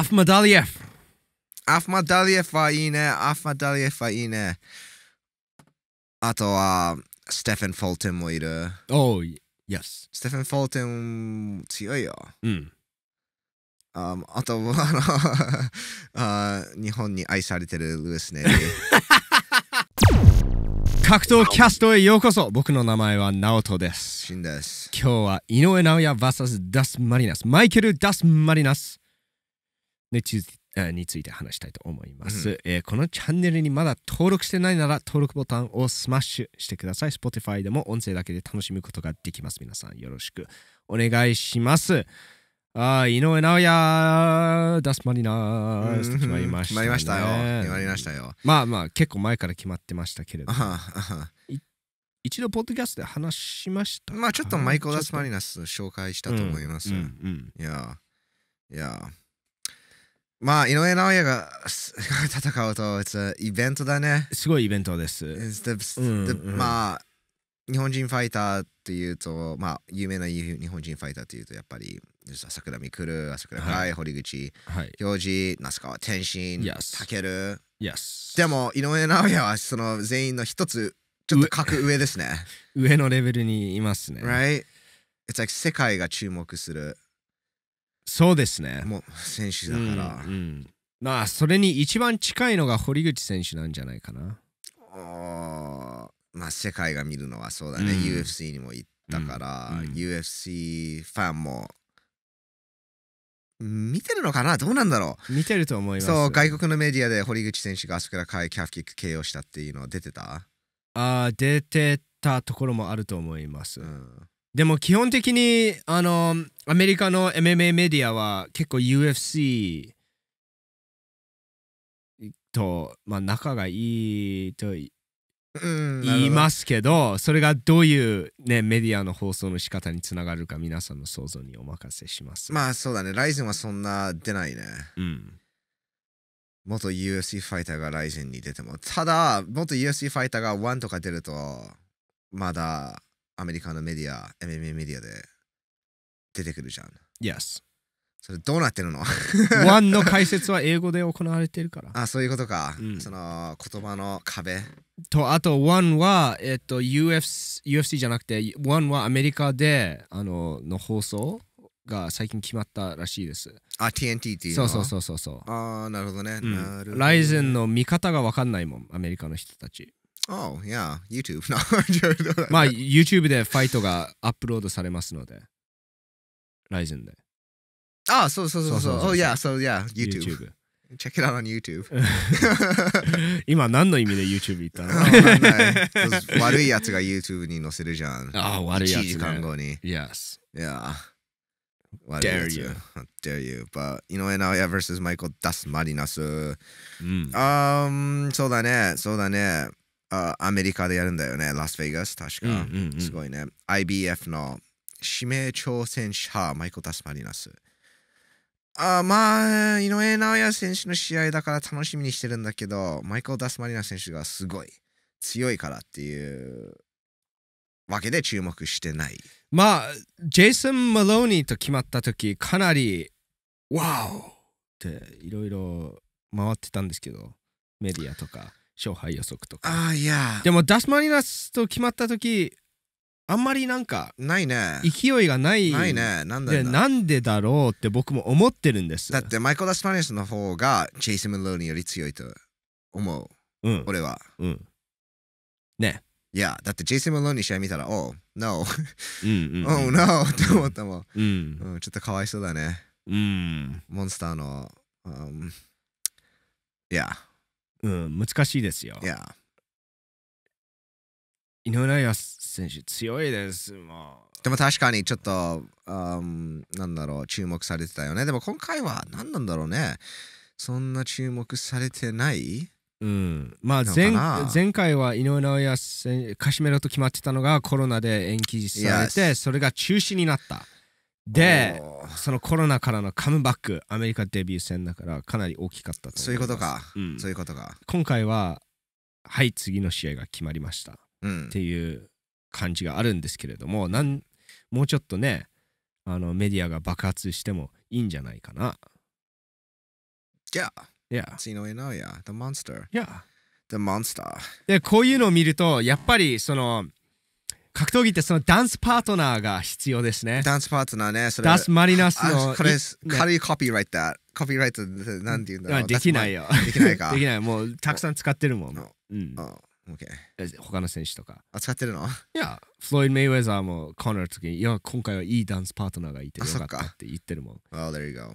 アフマダリエフ。アフマダリエフはいいね。アフマダリエフはいいね。あとは、ステフェン・フォルテンもいる。おう、イエス。ステフェン・フォルテン強いよ。うん。ああと、あのあ、日本に愛されてるルース・ネリ格闘キャストへようこそ僕の名前はナオトです。です今日は井上直弥 VS ダス・マリナス、マイケル・ダス・マリナス。について話したいと思います、うんえー、このチャンネルにまだ登録してないなら登録ボタンをスマッシュしてください Spotify でも音声だけで楽しむことができます皆さんよろしくお願いしますあ井上直也、ダスマリナース決まりました、ね、決まりましたよ決まりましたよまあまあ結構前から決まってましたけれど一度ポッドキャストで話しましたまあちょっとマイコ・ダスマリナス紹介したと思います、うんうんうん、いやいやまあ、井上尚弥が戦うと、イベントだね。すごいイベントです。まあ、日本人ファイターっていうと、まあ、有名な日本人ファイターというと、やっぱり、朝倉未来、朝倉海、はい、堀口、はい、行司、那須川天心、たける。でも、井上尚弥はその全員の一つ、ちょっと格上ですね。上のレベルにいますね。Right? It's like 世界が注目する。そうですねも選手だから、うんうんまあそれに一番近いのが堀口選手なんじゃないかなあーまあ世界が見るのはそうだね、うん UFC にも行ったから、うんうん UFC ファンも見てるのかなどうなんだろう見てると思いますそう外国のメディアで堀口選手があそこからキャフキック KO したっていうのは出てた、あー出てたところもあると思います、うん、でも基本的にあのアメリカの MMA メディアは結構 UFC と、まあ、仲がいいと言いますけどそれがどういう、ね、メディアの放送の仕方につながるか皆さんの想像にお任せしますまあそうだねライゼンはそんな出ないねうん元 UFC ファイターがライゼンに出てもただ元 UFC ファイターが1とか出るとまだアメリカのメディア、MMA メディアで出てくるじゃん。Yes. それどうなってるのワンの解説は英語で行われてるから。あ、そういうことか。うん、その言葉の壁。と、あとワンは、えっと、UFC, UFC じゃなくて、ワンはアメリカであのの放送が最近決まったらしいです。あ、TNT っていうそうそうそうそう。ああ、なるほどね。うん、ライゼンの見方が分かんないもん、アメリカの人たち。Oh, yeah, YouTube. まあ、YouTube でファイトがアップロードされますので、Ryzen で。ああ、そうそうそうそう。Oh, yeah, so yeah, YouTube. Check it out on YouTube. 今何の意味で YouTube 行ったの悪いやつが YouTube に載せるじゃん。ああ、悪いやつ、ね。1時間後に。Yes. Yeah. Dare you. Dare you. But, you know, Naoya versus Michael Das Marinas. うん。Um, そうだね、そうだね。アメリカでやるんだよね、ラスベガス、確か。うんうんうん、すごいね。IBF の指名挑戦者、マイコ・タスマリナス。あまあ、井上尚弥選手の試合だから楽しみにしてるんだけど、マイコ・タスマリナ選手がすごい強いからっていうわけで注目してない。まあ、ジェイソン・マローニーと決まった時、かなり、ワオっていろいろ回ってたんですけど、メディアとか。勝敗予測とかああいやでもダスマリナスと決まった時あんまりなんかないね勢いがないないねなんでなんでだろうって僕も思ってるんですだってマイコダスマリナスの方がチェイス・ムローニより強いと思う、うん、俺は、うん、ねいやだってジェイソン・マローニ試合見たら「おう、ノー」「おう、ノー」って思ったもん、うん、うん、ちょっとかわいそうだねうんモンスターの、うん、いやうん難しいですよ Yeah. 井上選手強いですもでも確かにちょっと、うんなんだろう、注目されてたよね。でも今回は何なんだろうね。そんな注目されてないうんまあ前前回は井上尚弥選カシメロと決まってたのがコロナで延期されてそれが中止になったでそのコロナからのカムバックアメリカデビュー戦だからかなり大きかったとそういうことか、うん、そういうことか今回ははい次の試合が決まりました、うん、っていう感じがあるんですけれどもなんもうちょっとねあのメディアが爆発してもいいんじゃないかな Yeah Yeah s e no now yeah The monster Yeah The monster でこういうのを見るとやっぱりその格闘技ってそのダンスパートナーが必要ですね。ダンスパートナーね。それダンスマリナスの。これ、リーコピーライター。コピーライトなんて何言うんだろう。できないよ。できないか。できない。もうたくさん使ってるもん。うん。他の選手とか。あ、使ってるのいや、フロイド・メイウェザーもコナーの時に、いや、今回はいいダンスパートナーがいてよかったって言ってるもん。あ、oh, there you go、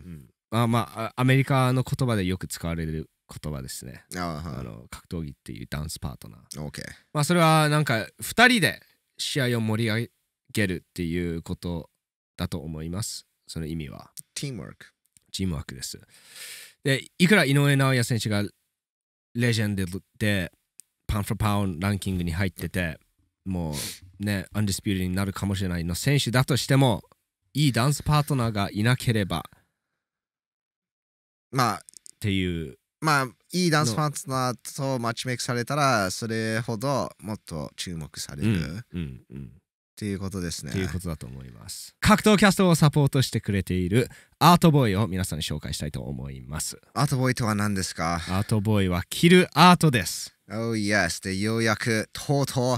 あまあ、アメリカの言葉でよく使われる言葉ですね。あの格闘技っていうダンスパートナー。OK。まあ、それはなんか2人で試合を盛り上げるっていうことだと思います。その意味は。チームワーク。チームワークです。で、いくら井上尚弥選手がレジェンドでパンフォパウンランキングに入ってて、もうね、アンディスピューテになるかもしれないの選手だとしても、いいダンスパートナーがいなければ。まあ、っていう。まあ、いいダンスパートナーとマッチメイクされたらそれほどもっと注目される、とっていうことですね。っていうことだと思います。格闘キャストをサポートしてくれているアートボーイを皆さんに紹介したいと思います。アートボーイとは何ですかアートボーイは着るアートです。Oh yes でようやくとうとう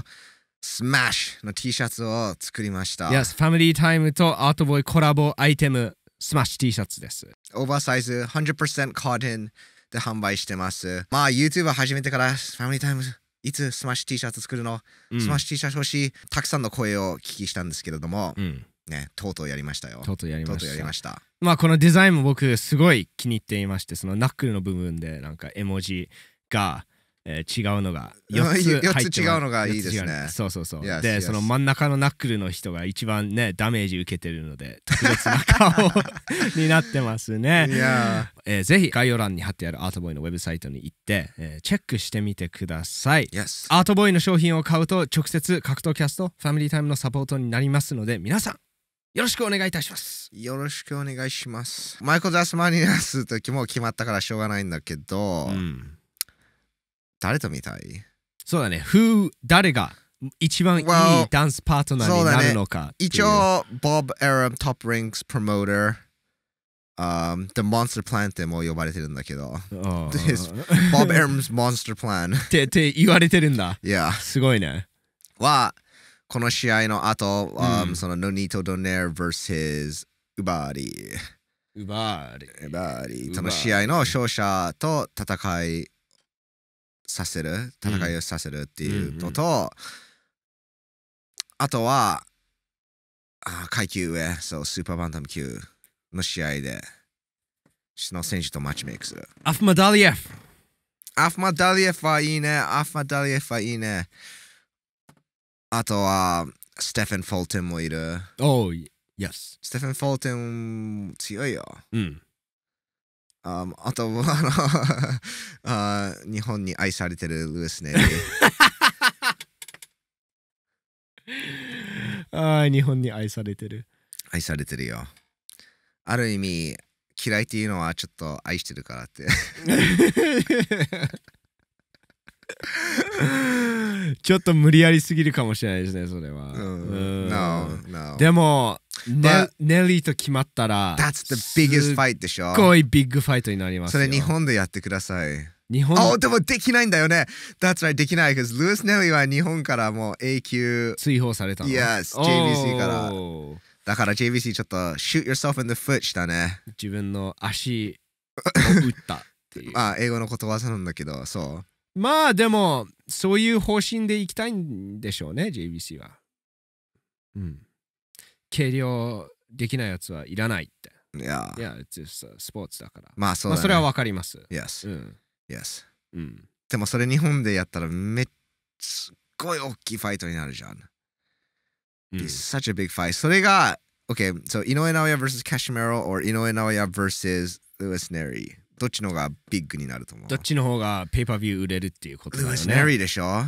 スマッシュの T シャツを作りました。Yes ファミリータイムとアートボーイコラボアイテムスマッシュ T シャツです。オーバーサイズ100%カーテン。で販売してます。まあ YouTube 始めてからファミリータイムいつスマッシュ T シャツ作るの、うん、スマッシュ T シャツ欲しいたくさんの声を聞きしたんですけれども、うん、ねとうとうやりましたよとうとうやりましたまあこのデザインも僕すごい気に入っていましてそのナックルの部分でなんか絵文字がえー、違うのが4つ ,4 つ違うのがいいですねそうそうそう、yes, で、yes. その真ん中のナックルの人が一番ねダメージ受けてるので 特別な顔になってますね、yeah. えー、ぜひ概要欄に貼ってあるアートボーイのウェブサイトに行って、えー、チェックしてみてください、yes. アートボーイの商品を買うと直接格闘キャストファミリータイムのサポートになりますので皆さんよろしくお願いいたします。よろしくお願いします。マイコ・ザスマニアスとも決まったからしょうがないんだけど、うん誰と見たいそうだね。Who、誰が一番いいダンスパートナーになるのか、一応、ボブ b ラ r トップリン r スプロ s p r o m t um, The Monster Plan ってもう呼ばれてるんだけど、Bob Arum's Monster Plan ってって言われてるんだ。いや。すごいね。は、この試合の後、um, そのノニート・ドネー vs ウバーリー。ウバーリー。ウバーリー。その試合の勝者と戦いさせる戦いをさせるっていうのと、うんうん、あとはあ階級上そうスーパーバンタム級の試合での選手とマッチメイクするアフマダリエフアフマダリエフはいいねアフマダリエフはいいねあとはステフェン・フォルテンもいるおお、oh, yes ステフェン・フォルテン強いようんああとあの あ日本に愛されてるルイス・ネ リーああ日本に愛されてる愛されてるよある意味嫌いっていうのはちょっと愛してるからって ちょっと無理やりすぎるかもしれないですね、それは。でも、ね、ネリーと決まったら、That's the biggest fight でしょ。すごいビッグファイトになりますそれ日本でやってください。日本あ、でもできないんだよね。That's right, できない。because ルース・ネリーは日本からもう永久追放されたの。Yes, JBC から。だから JBC ちょっと shoot yourself in the foot したね。自分の足を打ったっていう。あ、英語のことわざなんだけど、そう。まあでも、そういう方針でいきたいんでしょうね、JBC は。うん。計量できないやつはいらないって。いや、いや、スポーツだから。まあそう、ね、まあそれはわかります。Yes、うん。Yes、うん。でもそれ日本でやったらめっすっごい大きいファイトになるじゃん。うん、such a big fight. それが、OK、so 井上尚弥 vs. カシメロ or 井上尚弥 vs. ルイス・ネ r i どっちの方がビッグになると思うどっちの方がペーパービュー売れるっていうことだよね。ルネリーでしょ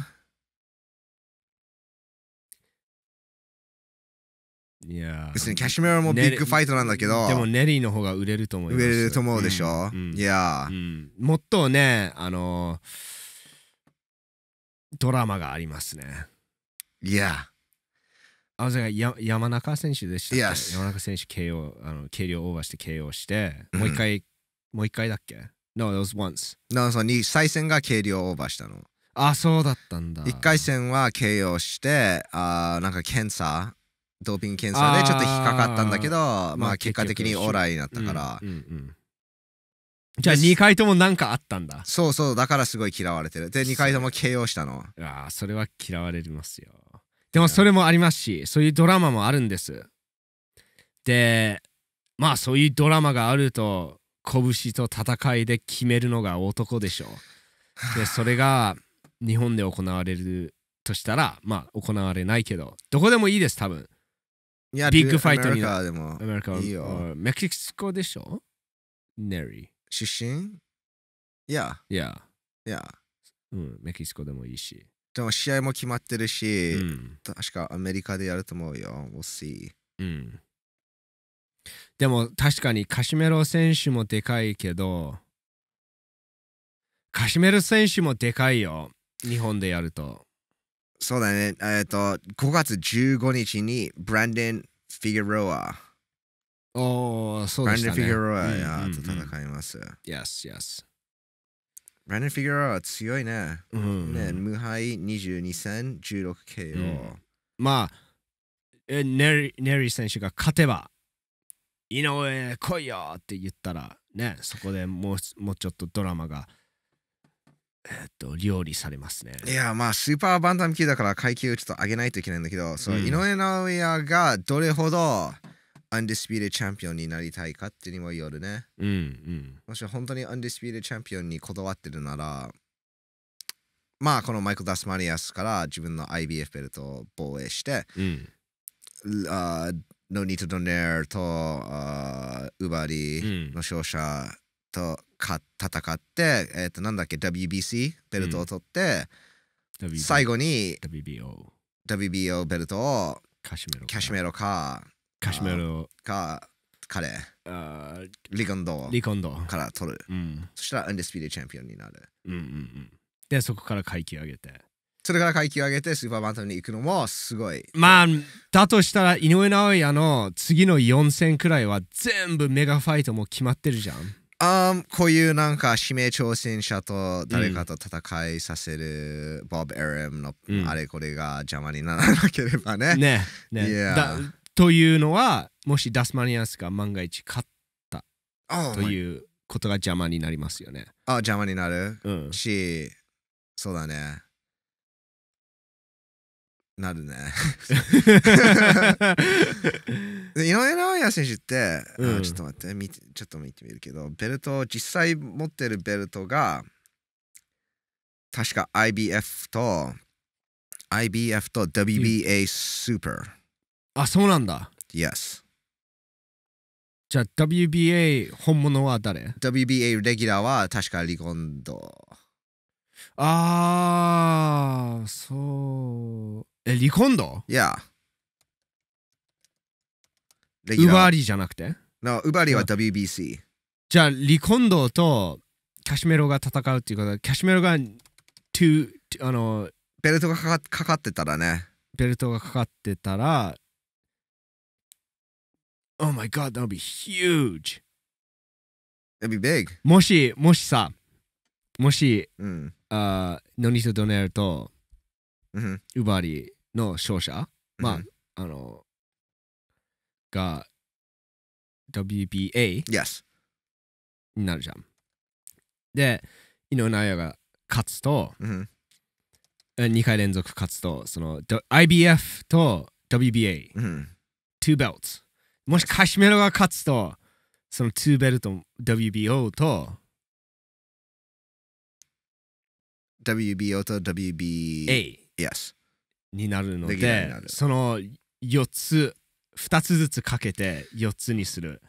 いや別にキャシュメロもビッグファイトなんだけどでもネリーの方が売れると思います売れると思うでしょ、うん、いや、うん、もっとねあのドラマがありますねいやあそれや山中選手でした、ね、山中選手 KO あの軽量オーバーして KO して、もう一回もう一回だっけ ?No, it was once. No, その二再戦が軽量オーバーしたの。あ、そうだったんだ。一回戦は k 量して、あなんか検査、ドーピング検査でちょっと引っかかったんだけど、あまあ結果的にオーライになったから。うんうんじゃあ2回とも何かあったんだそうそうだからすごい嫌われてるで2回とも KO したのああそれは嫌われますよでもそれもありますしそういうドラマもあるんですでまあそういうドラマがあると拳と戦いで決めるのが男でしょでそれが日本で行われるとしたらまあ行われないけどどこでもいいです多分いやビッグファイトにアメリカでもアメリカいいよメキシコでしょネリ出身いやいやいやうんメキシコでもいいしでも試合も決まってるし、うん、確かアメリカでやると思うよ We'll see うんでも確かにカシメロ選手もでかいけど、カシメロ選手もでかいよ。日本でやると。そうだね。えっと、5月15日にブランデン・フィギュロア。おお、そうですたね。ブランデン・フィギュロアや、と戦います。Yes, yes. ブランデン・フィギュロアは強いね。うん、ね、無敗22戦 16KO、うん。まあ、ネリネリ選手が勝てば。井上来いよって言ったらねそこでもうもうちょっとドラマが。えっと、料理されますねいやまあスーパーバンタム級だから階級ちょっと上げないといけないんだけど、うん、その井上尚弥がどれほどアンディスピーデチャンピオンになりたいかってにもよるね。うんうん。もし本当にアンディスピーデチャンピオンにこだわってるなら、まあこのマイクル・ダスマリアスから自分の IBF ベルトを防衛して、うん、あノニートドネアとあウバリの勝者とか戦って、えっ、と、なんだっけ、WBC ベルトを取って、うん、最後に WBO, WBO ベルトをカシメロカシメロかカシメロか彼リコンドリコンドから取る、うん、そしたらアンディスピードチャンピオンになる、うんうんうん、でそこから階級上げてそれから階級上げてスーパーバンタムに行くのもすごい。まあ、だとしたら井上尚弥の次の4戦くらいは全部メガファイトも決まってるじゃん。あこういうなんか指名挑戦者と誰かと戦いさせる、うん、ボブ・エレムのあれこれが邪魔にならなければね。ね。ねだというのはもしダスマニアスが万が一勝ったということが邪魔になりますよね。あ邪魔になる、うん、しそうだね。なるね 井上尚弥選手って、うん、ちょっと待っててちょっと見てみるけどベルト実際持ってるベルトが確か IBF と IBF と WBA スーパーあそうなんだ Yes じゃあ WBA 本物は誰 ?WBA レギュラーは確かリコンドああそう離婚だ Yeah. リーじゃなくて No, ウバリーは WBC. じゃあ、コンドとキャシメロが戦うっていうことは、キャシメロが2、あの、ベルトがかかってたらね。ベルトがかかってたら、Oh my god, that would be huge! t h d be big. もし、もしさ、もし、うん、あノニト・ドネルと、うん、ウバリの勝者、まあ、うんあの、が WBA Yes. になるじゃん。で、井上尚弥が勝つと、うんえ2回連続勝つと、その IBF と WBA、うん。2 belts。もしカシメロが勝つと、その2ベルト、WBO と WBO と WB。A Yes. になるのでその4つ2つずつかけて4つにする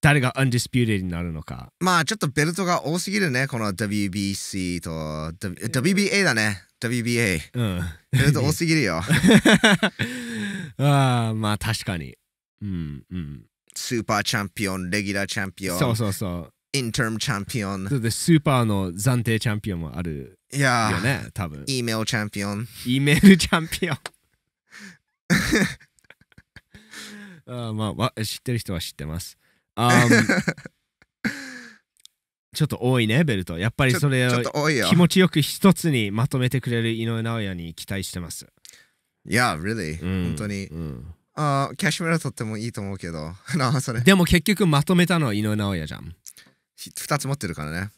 誰が Undisputed になるのかまあちょっとベルトが多すぎるねこの WBC と WBA だね WBA うんベルト多すぎるよ あまあ確かにうんうんスーパーチャンピオンレギュラーチャンピオンそうそうそうインタームチャンピオンでスーパーの暫定チャンピオンもあるいやね多分 E メールチャンピオンイメールチャンピオン あまあわ知ってる人は知ってます、あ ちょっと多いねベルトやっぱりそれを気持ちよく一つにまとめてくれる井上尚弥に期待してますいや、yeah, really、うん、本当に、うん、あキャッシュメラとってもいいと思うけど なそれでも結局まとめたのは井上尚弥じゃん2つ持ってるからね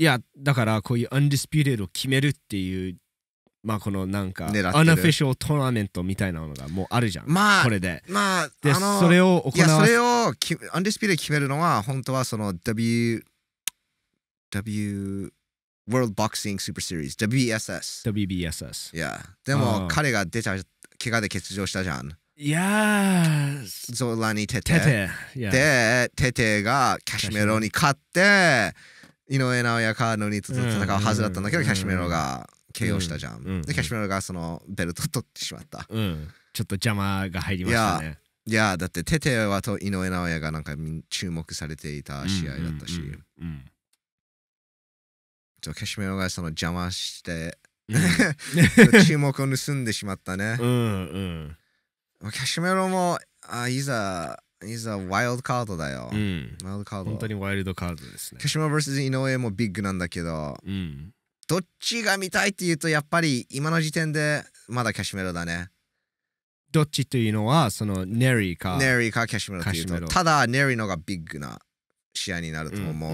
いやだからこういうアンディスピューテッドを決めるっていうまあこのなんかアナフィシャルトーナメントみたいなのがもうあるじゃん、まあ、これでまあでそれを行ういやそれをアンディスピューテッド決めるのは本当はその W W World Boxing Super Series WBSS WBSS いやでも彼が出ちゃ怪我で欠場したじゃんいやーゾーラにテテテテでテテがキャシメロに勝って井上尚弥カーノにと戦うはずだったんだけど、キャシメロが KO したじゃん、うん、でキャシメロがそのベルト取ってしまった、うん、ちょっと邪魔が入りましたねいやだってテテはと井上尚弥がなんか注目されていた試合だったし、うん、キャシメロがその邪魔して 注目を盗んでしまったね。うんうん、キャシメロもあいざ is a wild card だよ。うん。ワイルドカード。本当にワイルドカードですね。手島 vs 井上もビッグなんだけど、うん。どっちが見たいっていうと、やっぱり今の時点でまだキャシメロだね。どっちというのは、そのネリーか。ネリーかキャシメロいうと。ただ、ネリーのがビッグな試合になると思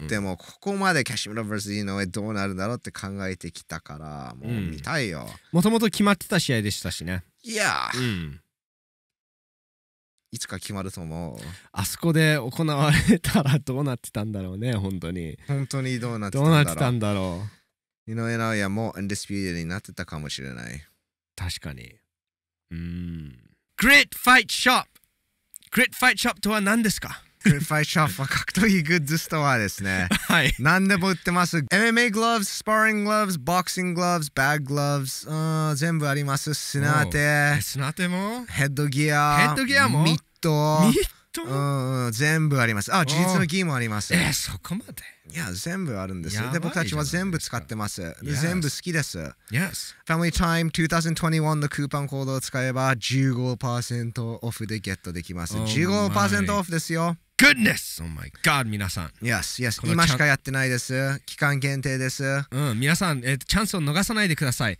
う。でも、ここまでキャシメロ vs 井上どうなるんだろうって考えてきたから、もう見たいよ。もともと決まってた試合でしたしね。いや。うん。いつか決まると思うあそこで行われたらどうなってたんだろうね本当に本当にどうなってたんだろうどうなってたんだろう井上尚弥もインディスピューデになってたかもしれない確かにうん Great Fight Shop Great Fight Shop とは何ですかグッファイショップは格闘技グッズストアですね。はい。何でも売ってます。MMA グローブ、スパーリンググローブ、スボクシンググローブ、スバッググローブ、スうん全部あります。砂当て。砂当てもヘッドギア。ヘッドギアもミットットうんうん全部ありますあ事実の義もありますえー、そこまでいや全部あるんですで僕たちは全部使ってます全部好きです Yes Family Time 2021のクーパンコードを使えば15%オフでゲットできます、oh、15%オフですよ goodness! Oh my god, 皆さん。Yes, yes. 今しかやってないです。期間限定です。うん、皆さん、えー、チャンスを逃さないでください。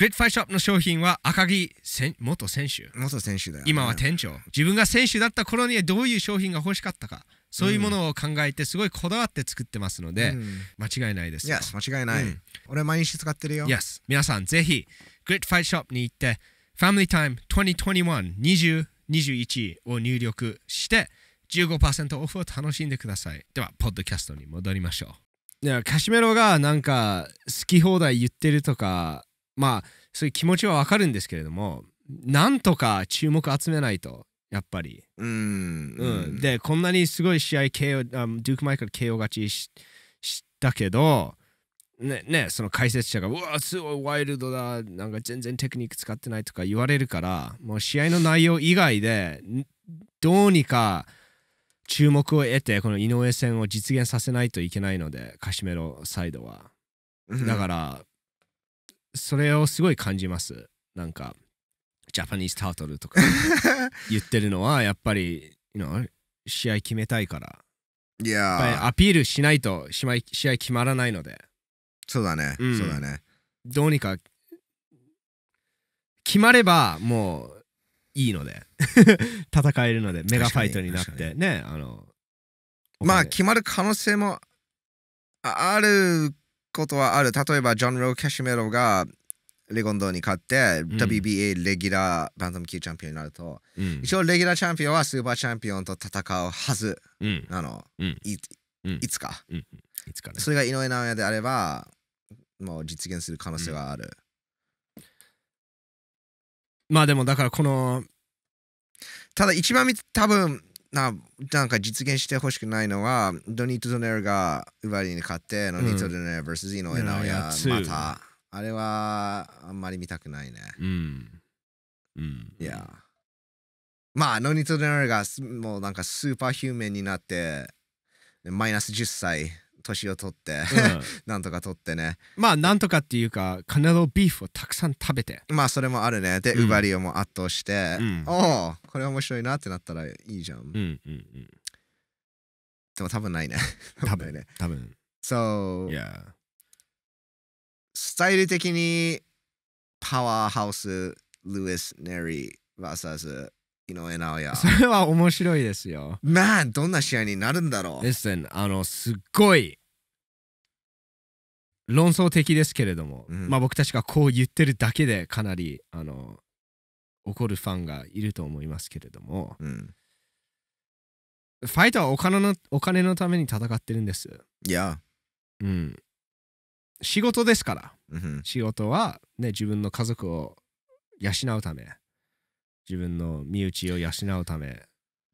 グレッドファイショップの商品は赤木元選手元選手だよ、ね、今は店長自分が選手だった頃にはどういう商品が欲しかったかそういうものを考えてすごいこだわって作ってますので、うん、間違いないですい Yes, 間違いない、うん、俺毎日使ってるよ。Yes、皆さんぜひグレ e a ファイショ t に行ってファミリータイム2021 2021を入力して15%オフを楽しんでください。では、ポッドキャストに戻りましょう。いや、カシメロがなんか好き放題言ってるとかまあそういう気持ちはわかるんですけれどもなんとか注目集めないとやっぱりうん、うん、でこんなにすごい試合 KO あデューク・マイカル KO 勝ちしたけどねねその解説者が「うわすごいワイルドだなんか全然テクニック使ってない」とか言われるからもう試合の内容以外でどうにか注目を得てこの井上戦を実現させないといけないのでカシメロサイドはだからそれをすごい感じますなんかジャパニーズタートルとか 言ってるのはやっぱり you know, 試合決めたいからいやアピールしないと試合決まらないのでそうだね、うん、そうだねどうにか決まればもういいので 戦えるのでメガファイトになってねあのまあ決まる可能性もあることはある例えばジョン・ロー・キャシメロがレゴンドに勝って、うん、WBA レギュラーバンタム級チャンピオンになると、うん、一応レギュラーチャンピオンはスーパーチャンピオンと戦うはずなの、うん、いいつか、いつかね、それが井上尚弥であればもう実現する可能性はある、まあでもだからこのただ一番多分ななんか実現してほしくないのは、ドニート・ドネルがウバリに勝って、ノニート・ドネル vs エナオヤまた。あれはあんまり見たくないね。うん。うん。いや。まあ、ノニト・ドネルがもうなんかスーパーヒューメンになって、マイナス10歳。年を取って、うん、なんとか取ってねまあなんとかっていうかカネロビーフをたくさん食べてまあそれもあるねで、うん、ウバリオも圧倒して、うん、おおこれ面白いなってなったらいいじゃん,、うんうんうん、でも多分ないね 多分ね多分 So、yeah. スタイル的にパワーハウスルイス・ネリー VS 井上尚弥それは面白いですよまあどんな試合になるんだろう Listen あのすっごい論争的ですけれども、うん、まあ僕たちがこう言ってるだけでかなりあの怒るファンがいると思いますけれども、うん、ファイトはお金のお金のために戦ってるんですいや、yeah. うん仕事ですから、うん、仕事はね自分の家族を養うため自分の身内を養うため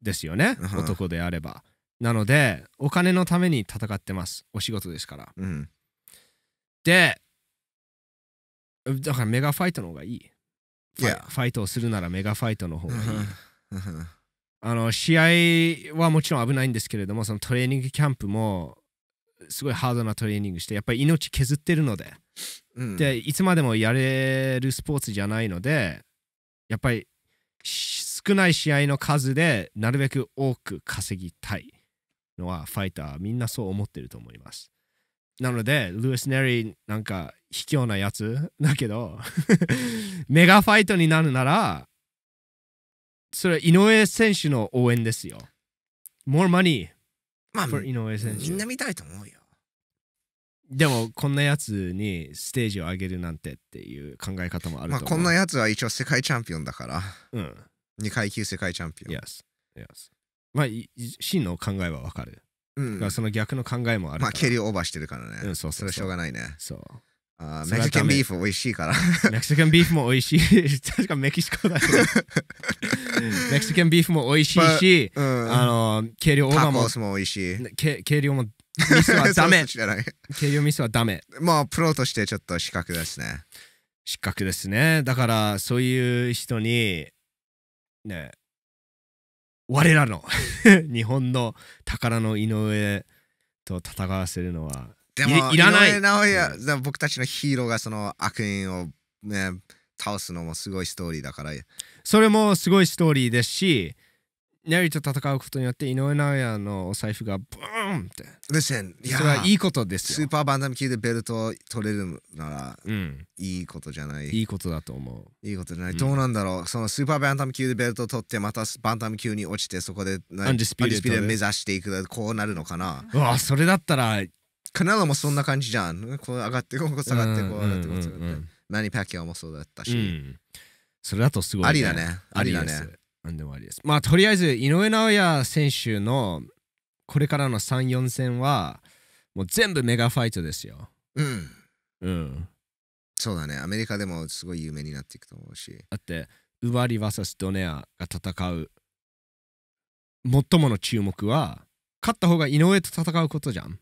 ですよね、うん、男であればなのでお金のために戦ってますお仕事ですから、うん、でだからメガファイトの方がいいファ,、ファイトをするならメガファイトの方がいい、あの試合はもちろん危ないんですけれどもそのトレーニングキャンプもすごいハードなトレーニングしてやっぱり命削ってるので、うん、でいつまでもやれるスポーツじゃないのでやっぱり少ない試合の数でなるべく多く稼ぎたいのはファイターみんなそう思ってると思います。なので、ルイス・ネリーなんか卑怯なやつだけど メガファイトになるなら、それ井上選手の応援ですよ。more money まあ、井上選手。みんな見たいと思うよ。でもこんなやつにステージを上げるなんてっていう考え方もあるとまあ、こんなやつは一応世界チャンピオンだから、うん2階級世界チャンピオン。Yes Yes まあ真の考えはわかる、うん、まその逆の考えもあるまあ、蹴りオーバーしてるからね。うんそうそそうそれはしょうがないね。そうあーメキシカンビーフ美味しいから。メキシカンビーフも美味しい 確かメキシコだね メキシカンビーフも美味しいし、うん、あの軽量オーバータもスも美味しい。け軽量もミスはダメ軽量ミスはダメまあプロとしてちょっと資格ですね失格ですねだからそういう人にね我らの 日本の宝の井上と戦わせるのはでもいらない井上直也、僕たちのヒーローがその悪人を、ね、倒すのもすごいストーリーだからそれもすごいストーリーですしネリと戦うことによって井上尚弥のお財布がブーンって Listen それはいいことですスーパーバンタム級でベルトを取れるならうん、いいことじゃないいいことだと思ういことじゃない、どうなんだろうそのスーパーバンタム級でベルトを取ってまたバンタム級に落ちてそこでアンディスピードを目指していくこうなるのかなうわそれだったらカナダもそんな感じじゃんこう上がってこう下がってこう上がってこう下がって、マニパッキャオもそうだったし、うんそれだとすごいありだねありだねなんでもありです。まあ、とりあえず、井上尚弥選手のこれからの3、4戦は、もう全部メガファイトですよ。うん。うん。そうだね。アメリカでもすごい有名になっていくと思うし。だって、ウバリ VS ドネアが戦う、最もの注目は、勝った方が井上と戦うことじゃん。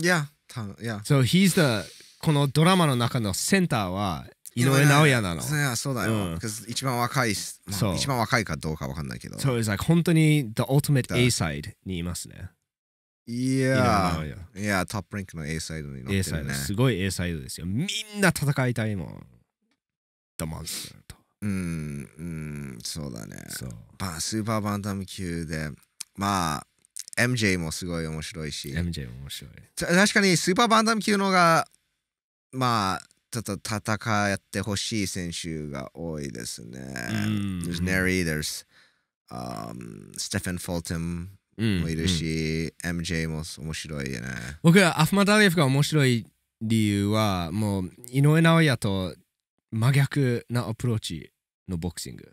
いや、たいや。そう、he's the このドラマの中のセンターは井上尚弥なの。そうだよ。うん、一番若い、まあ、そう一番若いかどうかわかんないけど。そう、so、like, 本当に The Ultimate A side にいますね。いやいや、トップリンクの A サイドに乗ってる、ね。すごい A サイドですよ。みんな戦いたいもん。The Monster と。うーん、そうだね。そう。まあ、スーパーバンタム級で、まあ、MJ もすごい面白いし。MJ も面白い。確かにスーパーバンタム級のが、まあ、ちょっと戦ってほしい選手が多いですね。There's Neri, there's、um, Stephen Fulton もいるし、MJ も面白いよね。僕はアフマダリエフが面白い理由は、もう井上尚弥と真逆なアプローチのボクシング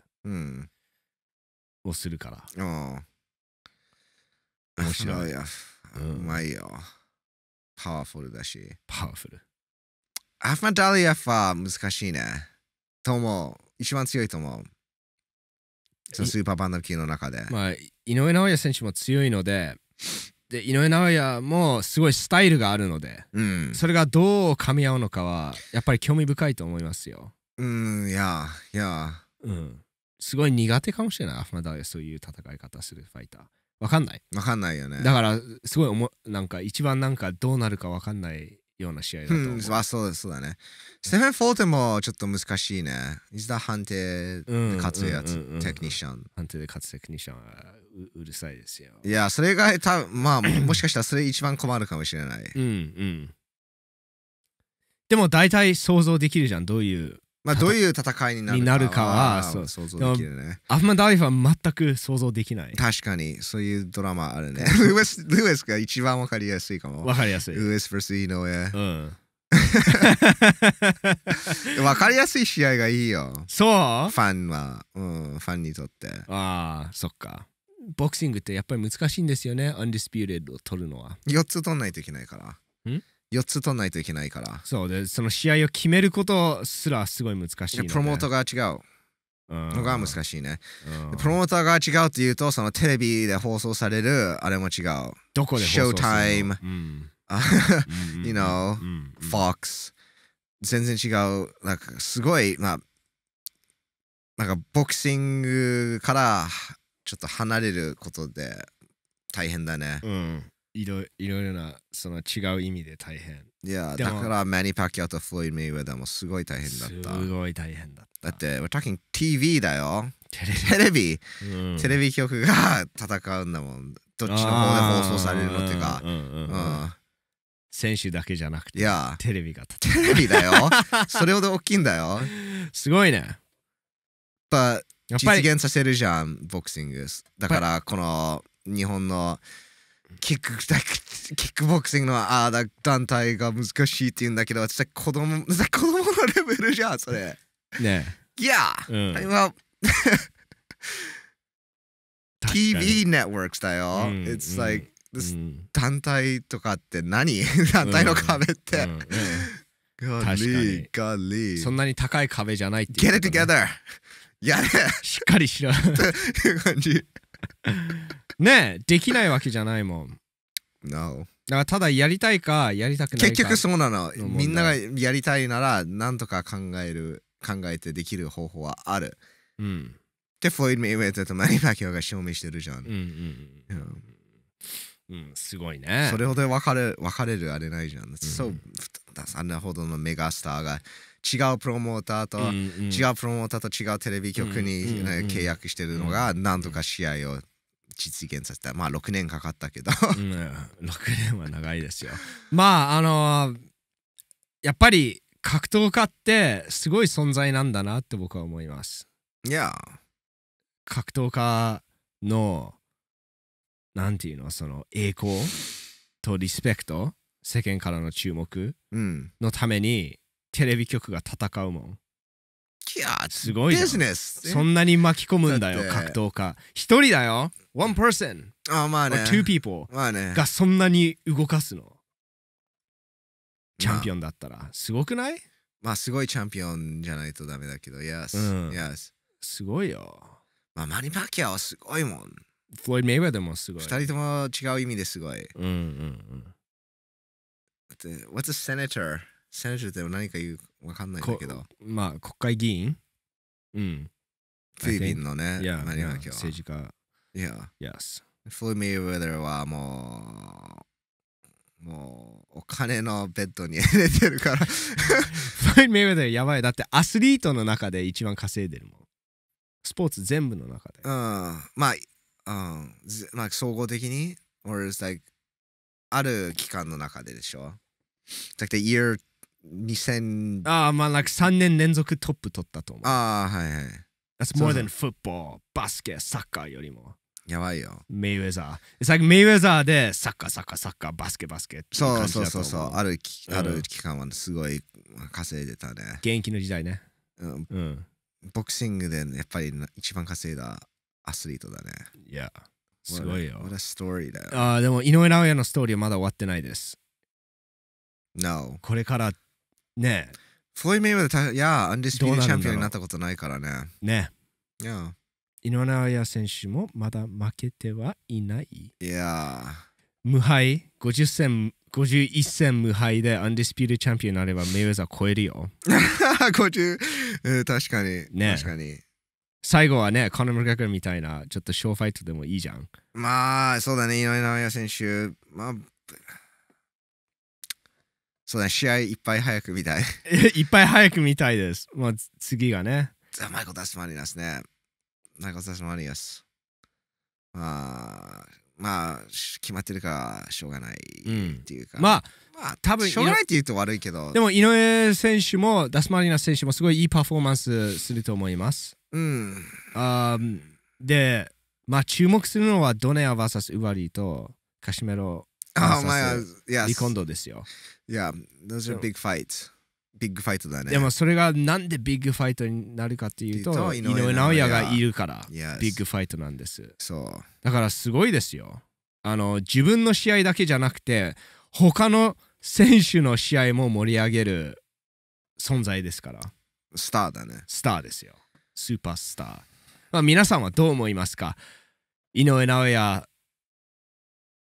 をするから。面白いよ。うまいよ。パワフルだし。パワフル。アフマダリアファ難しいね。と思う。一番強いと思う。そのスーパーバンダキ級の中で。まあ、井上尚弥選手も強いので、で井上尚弥もすごいスタイルがあるので、うん、それがどう噛み合うのかは、やっぱり興味深いと思いますよ。うん、いや、いや。うん。すごい苦手かもしれない、アフマダリア、そういう戦い方するファイター。わかんない。わかんないよね。だから、すごいおも、なんか一番なんかどうなるかわかんないような試合だと思う。うあそうですそうだね。ステフェン・フォーテもちょっと難しいね。いつだ判定で勝つやつ、テクニシャン。判定で勝つテクニシャンはうるさいですよ。いや、それが多分まあもしかしたらそれ一番困るかもしれない。うんうん。でも大体想像できるじゃん。どういうまあ、どういう戦いになるかはそう想像できるね。アフマダイフは全く想像できない。確かに、そういうドラマあるね。ルエス、ルエスが一番わかりやすいかも。わかりやすい。ルエス vs 井上。うん。わかりやすい試合がいいよ。そうファンは、うん、ファンにとって。ああ、そっか。ボクシングってやっぱり難しいんですよね、アンディスピューレッドを取るのは。4つ取んないといけないから。ん4つ取らないといけないからそうでその試合を決めることすらすごい難しい、ね、プロモーターが違うのが難しいねプロモーターが違うっていうとそのテレビで放送されるあれも違うどこで放送するショータイム、うん、you know、Fox 全然違うなんかすごいまあなんかボクシングからちょっと離れることで大変だね、うんいろいろなその違う意味で大変。いや、だからマニパキアとフロイド・メイウェダーもすごい大変だった。すごい大変だった。だって、we're talking TV だよ。テレビ、うん、テレビ局が戦うんだもん。どっちの方で放送されるのっていうか。うん。選手だけじゃなくて、いや、テレビがテレビだよ。それほど大きいんだよ。すごいね。やっぱ実現させるじゃん、ボクシング。だから、この日本の。キックキックボクシングのあだ団体が難しいって言うんだけど私は子供子供のレベルじゃんそれねいや、うん、今 TV networks だよ、うん、It's like、うん、団体とかって何団体の壁って、うんガリガリそんなに高い壁じゃないっていう、ね、Get it together! やれしっかりしろという感じねえできないわけじゃないもん No だからただやりたいかやりたくないか結局そうなのみんながやりたいならなんとか考える考えてできる方法はあるうんでフロイド・メイウェイトとマニマキオが証明してるじゃんうんうんうん、うん、うん、すごいねそれほど分かれ分かれるあれないじゃん、うん、そうあんなほどのメガスターが違うプロモーターと、うんうん、違うプロモーターと違うテレビ局に、ね、契約してるのが何とか試合を実現させたまあ6年かかったけどうん、6年は長いですよ まああのー、やっぱり格闘家ってすごい存在なんだなって僕は思いますいや、yeah. 格闘家の何て言うのその栄光とリスペクト世間からの注目のためにテレビ局が戦うもんキャーすごいですねそんなに巻き込むんだよ格闘家一人だよ one person あまあね two people まあねがそんなに動かすのチャンピオンだったらすごくないまあすごいチャンピオンじゃないとダメだけど yes、うん、yes すごいよまあマニパキアはすごいもんフロイド・メイウェでもすごい二人とも違う意味ですごいうんうんうん What's a senator? 選手でも何か言うわかんないんだけどまあ国会議員うんフィリピンのね yeah, 何が今日、政治家いや。Yes フォーミー・ウェザーはもうもうお金のベッドに入れてるからファミー・メイウェザーやばいだってアスリートの中で一番稼いでるもんスポーツ全部の中でうんまあ、うん、まあ総合的に or is like ある期間の中ででしょ It's like year 2000… ああ、まあ、like、3年連続トップ取ったと思う。ああ、はいはい。That's more than football, バスケ、サッカーよりも。やばいよ。メイウェザー。It's like メイウェザーでサッカー、サッカー、サッカー、バスケ、バスケそうそうそうそう。あるき、うん、ある期間はすごい稼いでたね。元気の時代ね。うん。うん、ボクシングでやっぱり一番稼いだアスリートだね。いや、すごいよ。What a, w h story だよ。ああ、でも井上直弥のストーリーはまだ終わってないです。No。これからねえフォイメイウェザーやアンディスピードチャンピオンになったことないからね。ねえ。いや。井上尚選手もまだ負けてはいない。いや。無敗、50戦、51戦無敗でアンディスピードチャンピオンになればメイウェザー超えるよ。50、確かに。ね確かに。最後はね、コナム・ガクみたいな、ちょっとショーファイトでもいいじゃん。まあ、そうだね、井上尚弥選手。まあ、そうだ、ね、試合いっぱい早く見たい。いっぱい早く見たいです。まあ、次がね。マイコ・ダスマリナスね。マイコ・ダスマリナス。まあ、まあ、決まってるからしょうがないっていうか。うん、まあ、まあ、多分しょうがないって言うと悪いけど。でも、井上選手もダスマリナス選手もすごいいいパフォーマンスすると思います。うん。あで、まあ、注目するのはドネア VS ウワリとカシメロ VS リコンドですよ。いや、those are big fights. ビッグファイトだね。でもそれがなんでビッグファイトになるかっていうと、井上直弥がいるから、ビッグファイトなんです。そう。だからすごいですよ。あの、自分の試合だけじゃなくて、他の選手の試合も盛り上げる存在ですから。スターだね。スターですよ。スーパースター。まあ、皆さんはどう思いますか井上直弥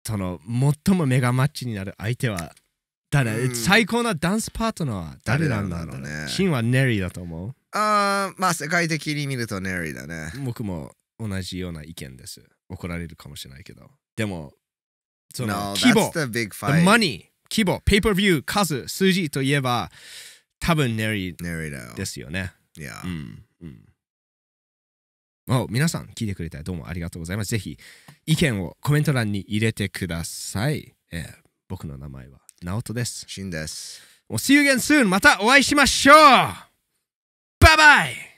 との最もメガマッチになる相手は誰、うん、最高なダンスパートナーは誰なんだろうね。シンはネリーだと思うあまあ世界的に見るとネリーだね。僕も同じような意見です。怒られるかもしれないけど。でも、その、no, 規模、the big fight. The money、規模、ペーパービュー、数、数字といえば、多分ネリーですよね。いや。うん。うんお皆さん聞いてくれてどうもありがとうございます。ぜひ意見をコメント欄に入れてください。えー、僕の名前は直人です。シンです。もう See you again soon! またお会いしましょうバイバイ